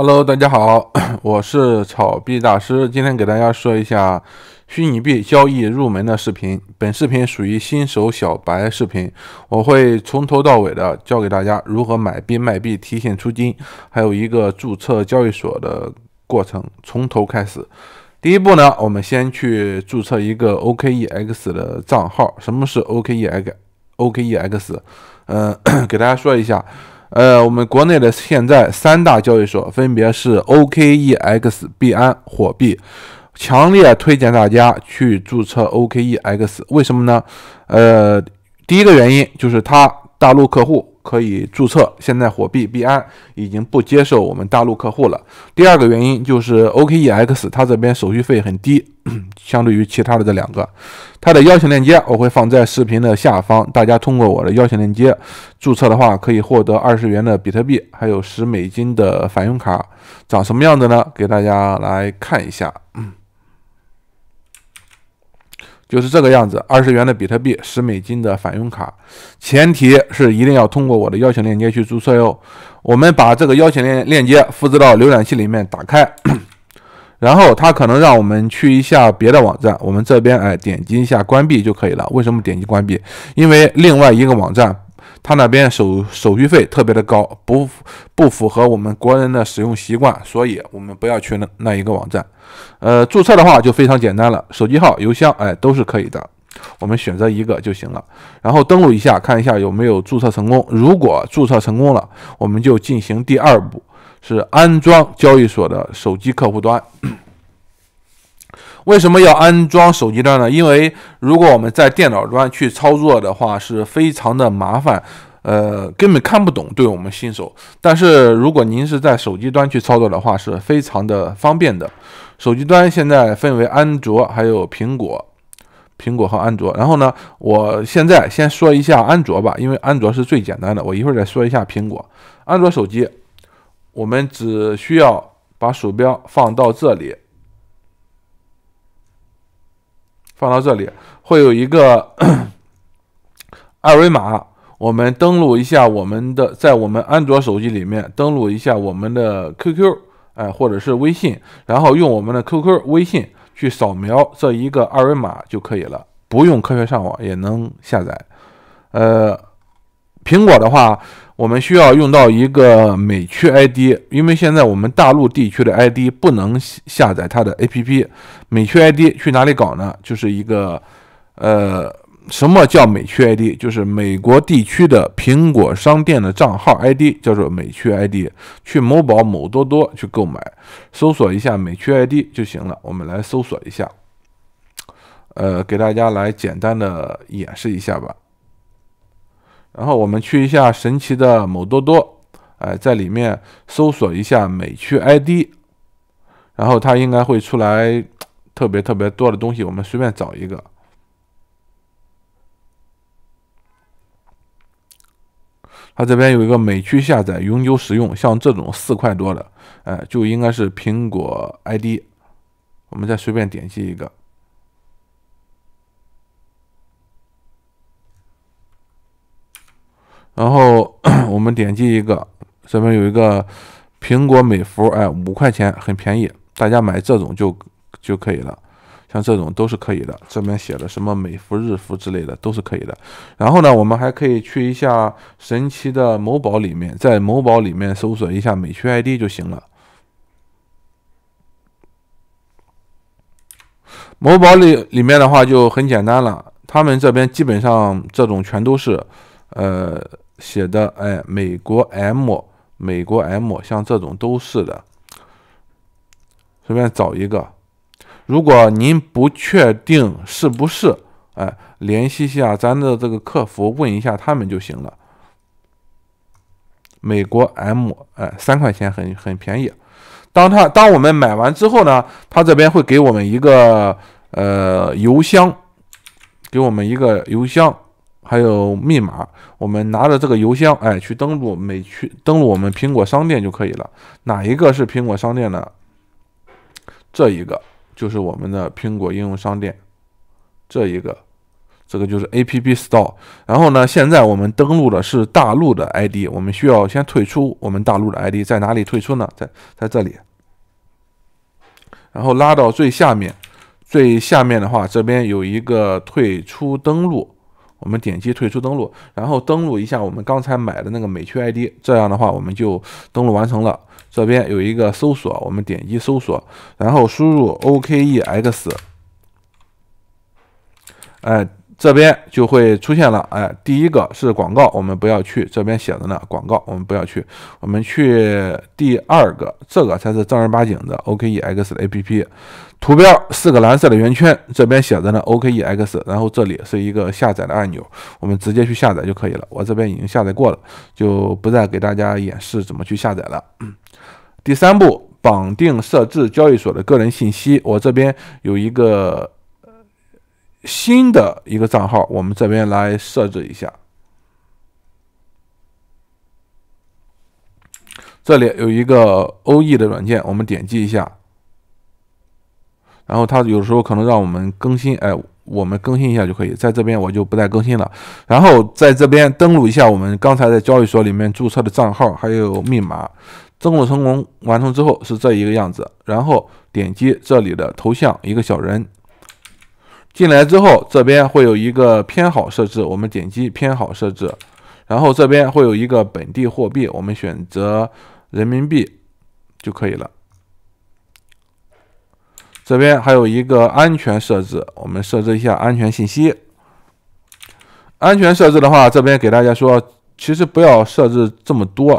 Hello，大家好，我是炒币大师，今天给大家说一下虚拟币交易入门的视频。本视频属于新手小白视频，我会从头到尾的教给大家如何买币、卖币、提现、出金，还有一个注册交易所的过程，从头开始。第一步呢，我们先去注册一个 OKEX 的账号。什么是 OKEX？OKEX？嗯，给大家说一下。呃，我们国内的现在三大交易所分别是 OKEX、币安、火币。强烈推荐大家去注册 OKEX，为什么呢？呃，第一个原因就是它大陆客户可以注册，现在火币、币安已经不接受我们大陆客户了。第二个原因就是 OKEX，它这边手续费很低。相对于其他的这两个，它的邀请链接我会放在视频的下方，大家通过我的邀请链接注册的话，可以获得二十元的比特币，还有十美金的返佣卡，长什么样子呢？给大家来看一下，就是这个样子，二十元的比特币，十美金的返佣卡，前提是一定要通过我的邀请链接去注册哟。我们把这个邀请链链接复制到浏览器里面打开。然后他可能让我们去一下别的网站，我们这边哎点击一下关闭就可以了。为什么点击关闭？因为另外一个网站，它那边手手续费特别的高，不不符合我们国人的使用习惯，所以我们不要去那那一个网站。呃，注册的话就非常简单了，手机号、邮箱，哎都是可以的，我们选择一个就行了。然后登录一下，看一下有没有注册成功。如果注册成功了，我们就进行第二步。是安装交易所的手机客户端。为什么要安装手机端呢？因为如果我们在电脑端去操作的话，是非常的麻烦，呃，根本看不懂，对我们新手。但是如果您是在手机端去操作的话，是非常的方便的。手机端现在分为安卓还有苹果，苹果和安卓。然后呢，我现在先说一下安卓吧，因为安卓是最简单的。我一会儿再说一下苹果。安卓手机。我们只需要把鼠标放到这里，放到这里，会有一个 二维码。我们登录一下我们的，在我们安卓手机里面登录一下我们的 QQ，哎，或者是微信，然后用我们的 QQ、微信去扫描这一个二维码就可以了。不用科学上网也能下载。呃，苹果的话。我们需要用到一个美区 ID，因为现在我们大陆地区的 ID 不能下载它的 APP。美区 ID 去哪里搞呢？就是一个，呃，什么叫美区 ID？就是美国地区的苹果商店的账号 ID，叫做美区 ID。去某宝、某多多去购买，搜索一下美区 ID 就行了。我们来搜索一下，呃，给大家来简单的演示一下吧。然后我们去一下神奇的某多多，哎，在里面搜索一下美区 ID，然后它应该会出来特别特别多的东西，我们随便找一个。它这边有一个美区下载永久使用，像这种四块多的，哎，就应该是苹果 ID。我们再随便点击一个。然后 我们点击一个，这边有一个苹果美服，哎，五块钱很便宜，大家买这种就就可以了。像这种都是可以的，这边写的什么美服、日服之类的都是可以的。然后呢，我们还可以去一下神奇的某宝里面，在某宝里面搜索一下美区 ID 就行了。某宝里里面的话就很简单了，他们这边基本上这种全都是，呃。写的哎，美国 M，美国 M，像这种都是的。随便找一个。如果您不确定是不是，哎，联系一下咱的这个客服，问一下他们就行了。美国 M，哎，三块钱很很便宜。当他当我们买完之后呢，他这边会给我们一个呃邮箱，给我们一个邮箱。还有密码，我们拿着这个邮箱，哎，去登录，美区，登录我们苹果商店就可以了。哪一个是苹果商店呢？这一个就是我们的苹果应用商店，这一个，这个就是 App Store。然后呢，现在我们登录的是大陆的 ID，我们需要先退出我们大陆的 ID，在哪里退出呢？在在这里，然后拉到最下面，最下面的话，这边有一个退出登录。我们点击退出登录，然后登录一下我们刚才买的那个美区 ID，这样的话我们就登录完成了。这边有一个搜索，我们点击搜索，然后输入 OKEX，哎，这边就会出现了。哎，第一个是广告，我们不要去。这边写着呢，广告，我们不要去。我们去第二个，这个才是正儿八经的 OKEX 的 APP。图标四个蓝色的圆圈，这边写着呢 O K E X，然后这里是一个下载的按钮，我们直接去下载就可以了。我这边已经下载过了，就不再给大家演示怎么去下载了。第三步，绑定设置交易所的个人信息。我这边有一个新的一个账号，我们这边来设置一下。这里有一个 O E 的软件，我们点击一下。然后他有时候可能让我们更新，哎，我们更新一下就可以，在这边我就不再更新了。然后在这边登录一下我们刚才在交易所里面注册的账号还有密码，登录成功完成之后是这一个样子。然后点击这里的头像一个小人，进来之后这边会有一个偏好设置，我们点击偏好设置，然后这边会有一个本地货币，我们选择人民币就可以了。这边还有一个安全设置，我们设置一下安全信息。安全设置的话，这边给大家说，其实不要设置这么多，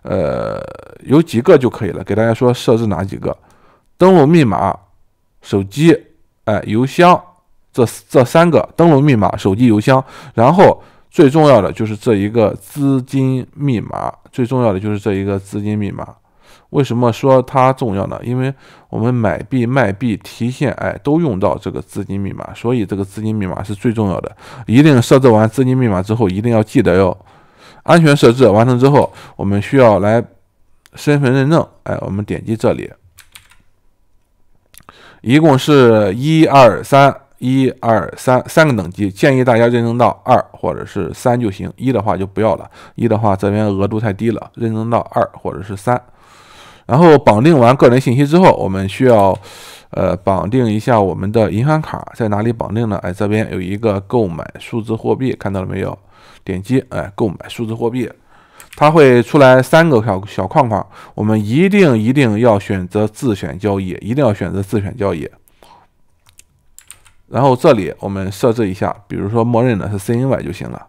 呃，有几个就可以了。给大家说，设置哪几个？登录密码、手机、哎，邮箱，这这三个。登录密码、手机、邮箱，然后最重要的就是这一个资金密码，最重要的就是这一个资金密码。为什么说它重要呢？因为我们买币、卖币、提现，哎，都用到这个资金密码，所以这个资金密码是最重要的。一定设置完资金密码之后，一定要记得哟。安全设置完成之后，我们需要来身份认证。哎，我们点击这里，一共是一二三，一二三三个等级，建议大家认证到二或者是三就行，一的话就不要了。一的话这边额度太低了，认证到二或者是三。然后绑定完个人信息之后，我们需要，呃，绑定一下我们的银行卡在哪里绑定呢？哎，这边有一个购买数字货币，看到了没有？点击，哎，购买数字货币，它会出来三个小小框框，我们一定一定要选择自选交易，一定要选择自选交易。然后这里我们设置一下，比如说默认的是 CNY 就行了。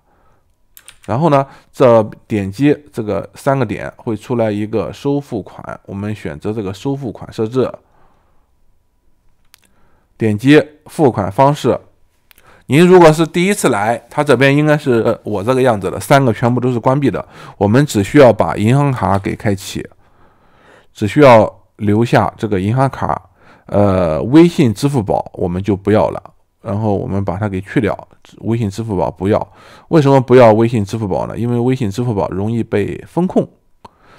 然后呢，这点击这个三个点会出来一个收付款，我们选择这个收付款设置，点击付款方式。您如果是第一次来，他这边应该是我这个样子的，三个全部都是关闭的，我们只需要把银行卡给开启，只需要留下这个银行卡，呃，微信、支付宝我们就不要了。然后我们把它给去掉，微信、支付宝不要，为什么不要微信、支付宝呢？因为微信、支付宝容易被风控，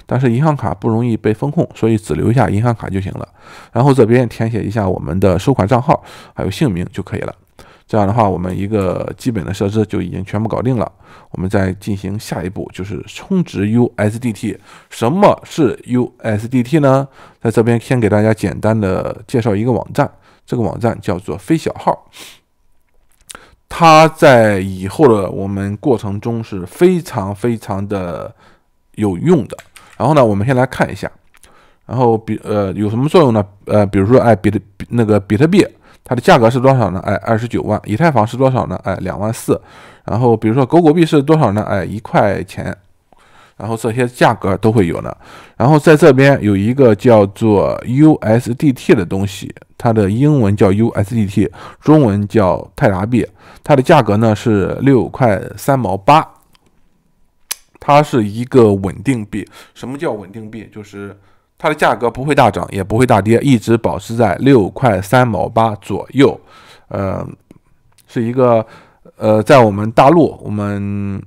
但是银行卡不容易被风控，所以只留下银行卡就行了。然后这边填写一下我们的收款账号还有姓名就可以了。这样的话，我们一个基本的设置就已经全部搞定了。我们再进行下一步，就是充值 USDT。什么是 USDT 呢？在这边先给大家简单的介绍一个网站。这个网站叫做飞小号，它在以后的我们过程中是非常非常的有用的。然后呢，我们先来看一下，然后比呃有什么作用呢？呃，比如说哎，比特那个比特币它的价格是多少呢？哎，二十九万。以太坊是多少呢？哎，两万四。然后比如说狗狗币是多少呢？哎，一块钱。然后这些价格都会有呢。然后在这边有一个叫做 USDT 的东西，它的英文叫 USDT，中文叫泰达币。它的价格呢是六块三毛八，它是一个稳定币。什么叫稳定币？就是它的价格不会大涨，也不会大跌，一直保持在六块三毛八左右。呃，是一个呃，在我们大陆我们。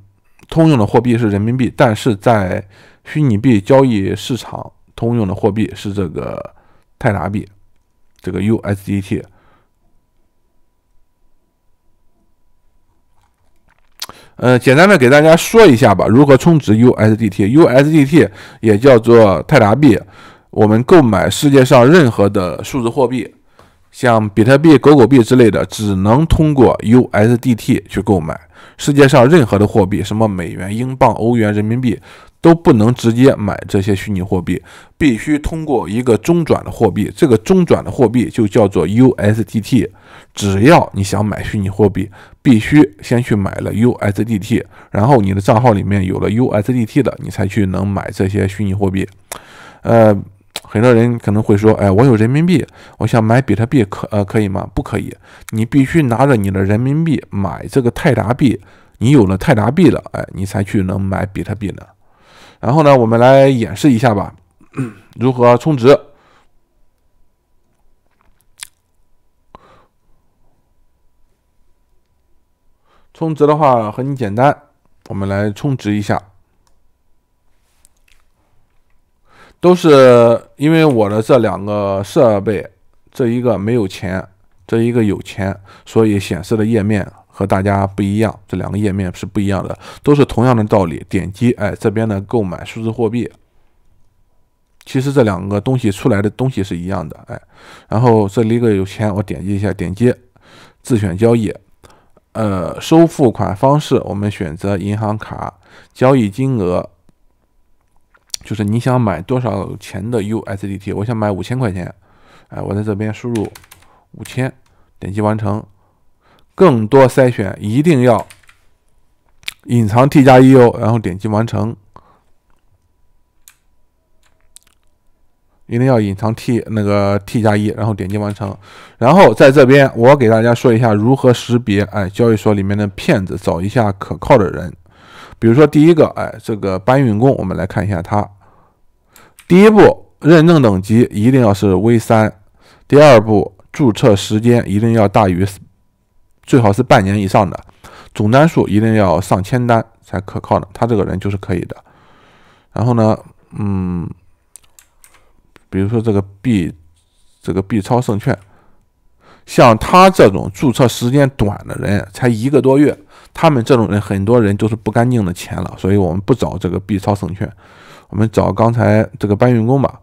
通用的货币是人民币，但是在虚拟币交易市场，通用的货币是这个泰达币，这个 USDT。呃，简单的给大家说一下吧，如何充值 USDT。USDT 也叫做泰达币，我们购买世界上任何的数字货币。像比特币、狗狗币之类的，只能通过 USDT 去购买。世界上任何的货币，什么美元、英镑、欧元、人民币，都不能直接买这些虚拟货币，必须通过一个中转的货币。这个中转的货币就叫做 USDT。只要你想买虚拟货币，必须先去买了 USDT，然后你的账号里面有了 USDT 的，你才去能买这些虚拟货币。呃。很多人可能会说：“哎，我有人民币，我想买比特币，可呃，可以吗？不可以，你必须拿着你的人民币买这个泰达币。你有了泰达币了，哎，你才去能买比特币呢。然后呢，我们来演示一下吧，如何充值？充值的话很简单，我们来充值一下。”都是因为我的这两个设备，这一个没有钱，这一个有钱，所以显示的页面和大家不一样。这两个页面是不一样的，都是同样的道理。点击，哎，这边的购买数字货币，其实这两个东西出来的东西是一样的，哎。然后这里一个有钱，我点击一下，点击自选交易，呃，收付款方式我们选择银行卡，交易金额。就是你想买多少钱的 USDT？我想买五千块钱，哎，我在这边输入五千，点击完成。更多筛选一定要隐藏 T 加一哦，然后点击完成。一定要隐藏 T 那个 T 加一，然后点击完成。然后在这边，我给大家说一下如何识别哎，交易所里面的骗子，找一下可靠的人。比如说第一个，哎，这个搬运工，我们来看一下他。第一步，认证等级一定要是 V 三。第二步，注册时间一定要大于，最好是半年以上的，总单数一定要上千单才可靠的。他这个人就是可以的。然后呢，嗯，比如说这个 B，这个 B 超胜券，像他这种注册时间短的人，才一个多月，他们这种人很多人都是不干净的钱了，所以我们不找这个 B 超胜券。我们找刚才这个搬运工吧，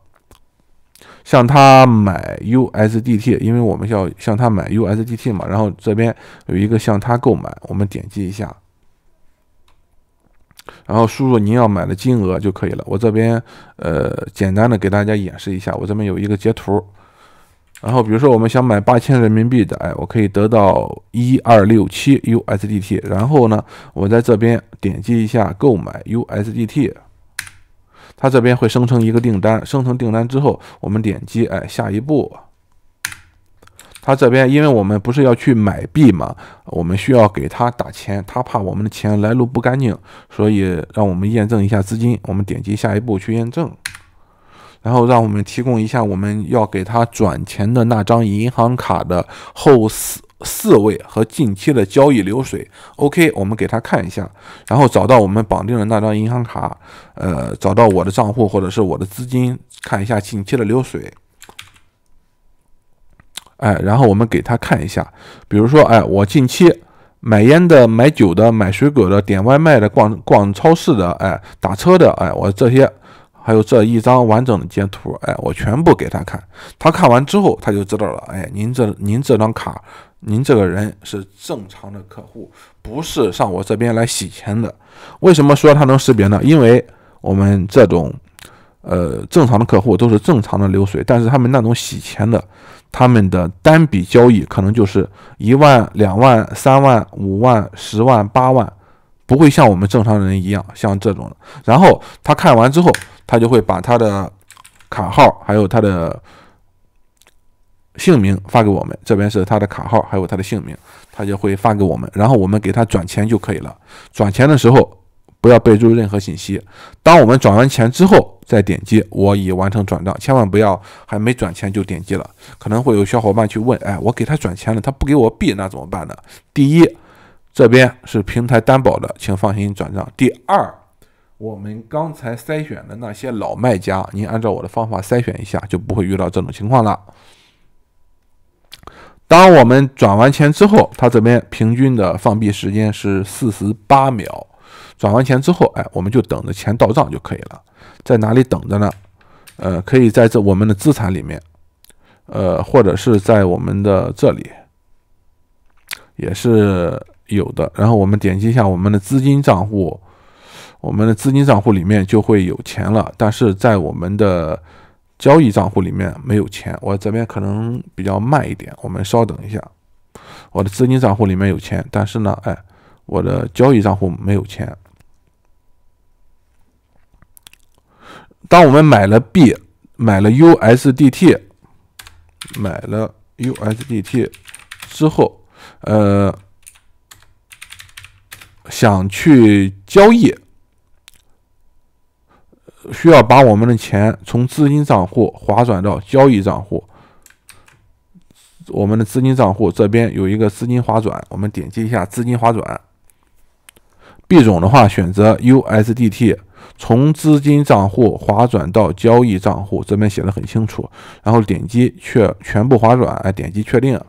向他买 USDT，因为我们要向他买 USDT 嘛。然后这边有一个向他购买，我们点击一下，然后输入您要买的金额就可以了。我这边呃，简单的给大家演示一下，我这边有一个截图。然后比如说我们想买八千人民币的，哎，我可以得到一二六七 USDT。然后呢，我在这边点击一下购买 USDT。他这边会生成一个订单，生成订单之后，我们点击哎下一步。他这边，因为我们不是要去买币嘛，我们需要给他打钱，他怕我们的钱来路不干净，所以让我们验证一下资金。我们点击下一步去验证，然后让我们提供一下我们要给他转钱的那张银行卡的后四。四位和近期的交易流水，OK，我们给他看一下，然后找到我们绑定的那张银行卡，呃，找到我的账户或者是我的资金，看一下近期的流水。哎，然后我们给他看一下，比如说，哎，我近期买烟的、买酒的、买水果的、点外卖的、逛逛超市的、哎，打车的，哎，我这些，还有这一张完整的截图，哎，我全部给他看。他看完之后，他就知道了，哎，您这您这张卡。您这个人是正常的客户，不是上我这边来洗钱的。为什么说他能识别呢？因为我们这种，呃，正常的客户都是正常的流水，但是他们那种洗钱的，他们的单笔交易可能就是一万、两万、三万、五万、十万、八万，不会像我们正常人一样像这种的。然后他看完之后，他就会把他的卡号还有他的。姓名发给我们，这边是他的卡号，还有他的姓名，他就会发给我们，然后我们给他转钱就可以了。转钱的时候不要备注任何信息。当我们转完钱之后再点击我已完成转账，千万不要还没转钱就点击了，可能会有小伙伴去问，哎，我给他转钱了，他不给我币，那怎么办呢？第一，这边是平台担保的，请放心转账。第二，我们刚才筛选的那些老卖家，您按照我的方法筛选一下，就不会遇到这种情况了。当我们转完钱之后，它这边平均的放币时间是四十八秒。转完钱之后，哎，我们就等着钱到账就可以了。在哪里等着呢？呃，可以在这我们的资产里面，呃，或者是在我们的这里也是有的。然后我们点击一下我们的资金账户，我们的资金账户里面就会有钱了。但是在我们的交易账户里面没有钱，我这边可能比较慢一点，我们稍等一下。我的资金账户里面有钱，但是呢，哎，我的交易账户没有钱。当我们买了币，买了 USDT，买了 USDT 之后，呃，想去交易。需要把我们的钱从资金账户划转到交易账户。我们的资金账户这边有一个资金划转，我们点击一下资金划转。币种的话选择 USDT，从资金账户划转到交易账户，这边写的很清楚。然后点击确全部划转，哎，点击确定。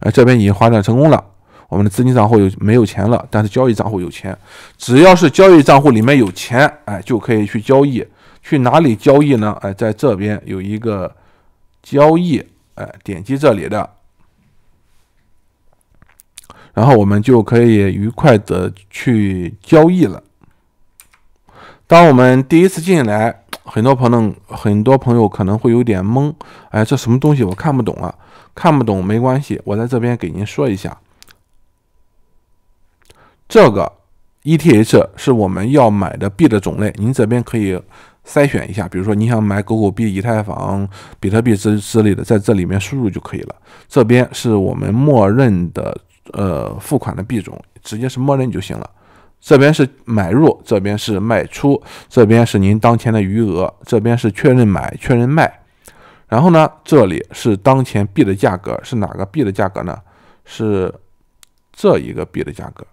哎，这边已经划转成功了。我们的资金账户有没有钱了？但是交易账户有钱，只要是交易账户里面有钱，哎，就可以去交易。去哪里交易呢？哎，在这边有一个交易，哎，点击这里的，然后我们就可以愉快的去交易了。当我们第一次进来，很多朋友很多朋友可能会有点懵，哎，这什么东西我看不懂啊？看不懂没关系，我在这边给您说一下。这个 ETH 是我们要买的币的种类，您这边可以筛选一下，比如说你想买狗狗币、以太坊、比特币之之类的，在这里面输入就可以了。这边是我们默认的，呃，付款的币种，直接是默认就行了。这边是买入，这边是卖出，这边是您当前的余额，这边是确认买、确认卖。然后呢，这里是当前币的价格，是哪个币的价格呢？是这一个币的价格。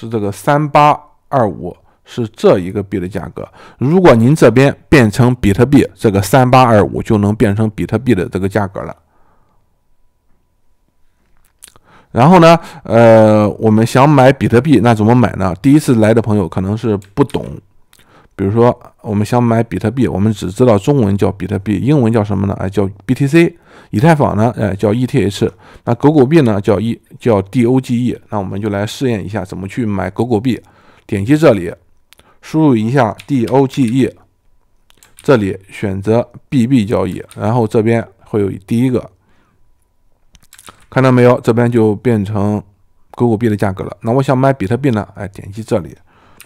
是这个三八二五是这一个币的价格。如果您这边变成比特币，这个三八二五就能变成比特币的这个价格了。然后呢，呃，我们想买比特币，那怎么买呢？第一次来的朋友可能是不懂。比如说，我们想买比特币，我们只知道中文叫比特币，英文叫什么呢？哎，叫 BTC。以太坊呢？哎，叫 ETH。那狗狗币呢？叫 E，叫 DOGE。那我们就来试验一下怎么去买狗狗币。点击这里，输入一下 DOGE，这里选择 BB 交易，然后这边会有第一个，看到没有？这边就变成狗狗币的价格了。那我想买比特币呢？哎，点击这里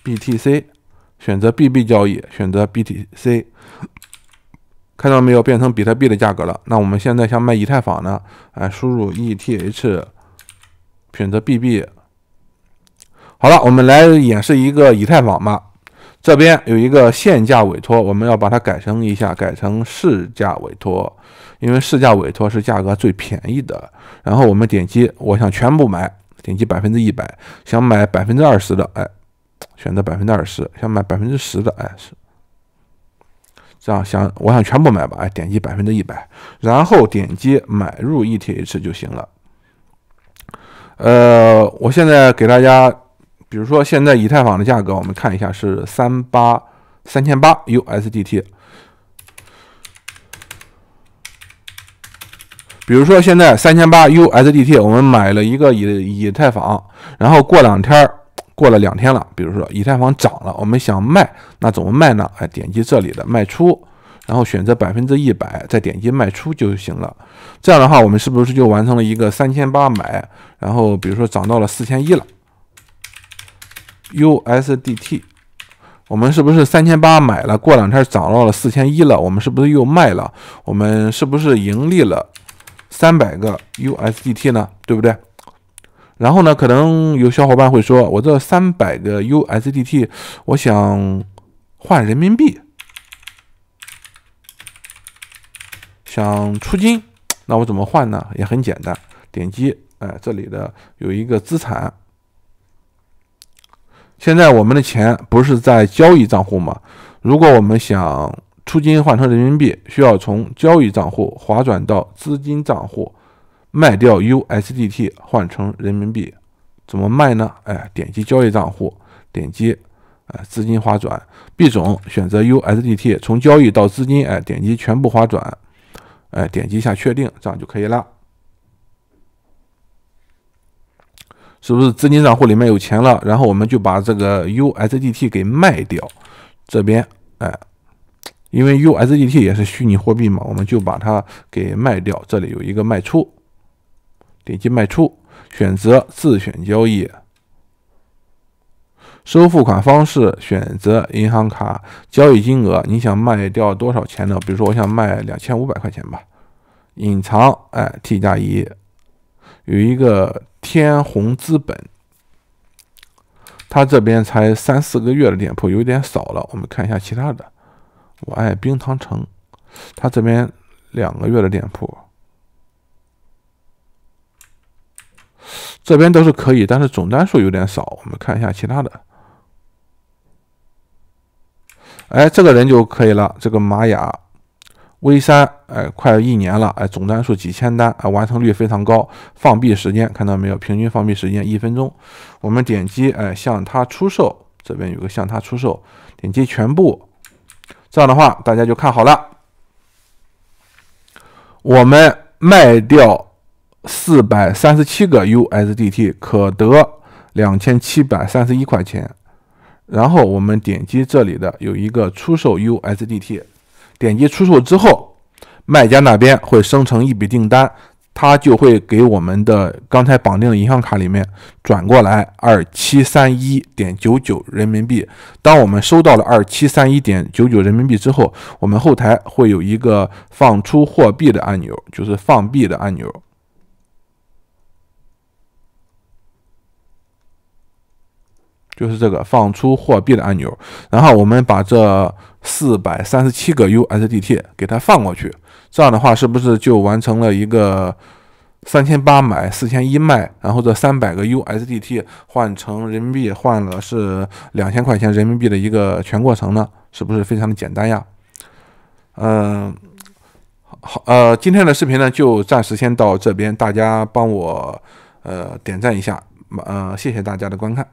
BTC。选择 B B 交易，选择 B T C，看到没有，变成比特币的价格了。那我们现在想卖以太坊呢？哎，输入 E T H，选择 B B。好了，我们来演示一个以太坊吧。这边有一个现价委托，我们要把它改成一下，改成市价委托，因为市价委托是价格最便宜的。然后我们点击，我想全部买，点击百分之一百，想买百分之二十的，哎。选择百分之二十，想买百分之十的，哎是，这样想，我想全部买吧，哎，点击百分之一百，然后点击买入 ETH 就行了。呃，我现在给大家，比如说现在以太坊的价格，我们看一下是三八三千八 USDT。比如说现在三千八 USDT，我们买了一个以以太坊，然后过两天儿。过了两天了，比如说以太坊涨了，我们想卖，那怎么卖呢？哎，点击这里的卖出，然后选择百分之一百，再点击卖出就行了。这样的话，我们是不是就完成了一个三千八买，然后比如说涨到了四千一了，USDT，我们是不是三千八买了？过两天涨到了四千一了，我们是不是又卖了？我们是不是盈利了三百个 USDT 呢？对不对？然后呢？可能有小伙伴会说，我这三百个 USDT，我想换人民币，想出金，那我怎么换呢？也很简单，点击哎这里的有一个资产。现在我们的钱不是在交易账户吗？如果我们想出金换成人民币，需要从交易账户划转到资金账户。卖掉 USDT 换成人民币，怎么卖呢？哎，点击交易账户，点击哎资金划转币种，选择 USDT，从交易到资金，哎点击全部划转，哎点击一下确定，这样就可以了。是不是资金账户里面有钱了？然后我们就把这个 USDT 给卖掉。这边哎，因为 USDT 也是虚拟货币嘛，我们就把它给卖掉。这里有一个卖出。点击卖出，选择自选交易，收付款方式选择银行卡，交易金额你想卖掉多少钱呢？比如说我想卖两千五百块钱吧。隐藏，哎，T 加一有一个天弘资本，他这边才三四个月的店铺有点少了，我们看一下其他的。我爱冰糖橙，他这边两个月的店铺。这边都是可以，但是总单数有点少。我们看一下其他的。哎，这个人就可以了。这个玛雅 V 三，哎，快一年了。哎，总单数几千单啊，完成率非常高。放币时间看到没有？平均放币时间一分钟。我们点击哎，向他出售。这边有个向他出售，点击全部。这样的话，大家就看好了。我们卖掉。四百三十七个 USDT 可得两千七百三十一块钱。然后我们点击这里的有一个出售 USDT，点击出售之后，卖家那边会生成一笔订单，他就会给我们的刚才绑定的银行卡里面转过来二七三一点九九人民币。当我们收到了二七三一点九九人民币之后，我们后台会有一个放出货币的按钮，就是放币的按钮。就是这个放出货币的按钮，然后我们把这四百三十七个 USDT 给它放过去，这样的话是不是就完成了一个三千八买四千一卖，然后这三百个 USDT 换成人民币换了是两千块钱人民币的一个全过程呢？是不是非常的简单呀？嗯，好，呃，今天的视频呢就暂时先到这边，大家帮我呃点赞一下，呃，谢谢大家的观看。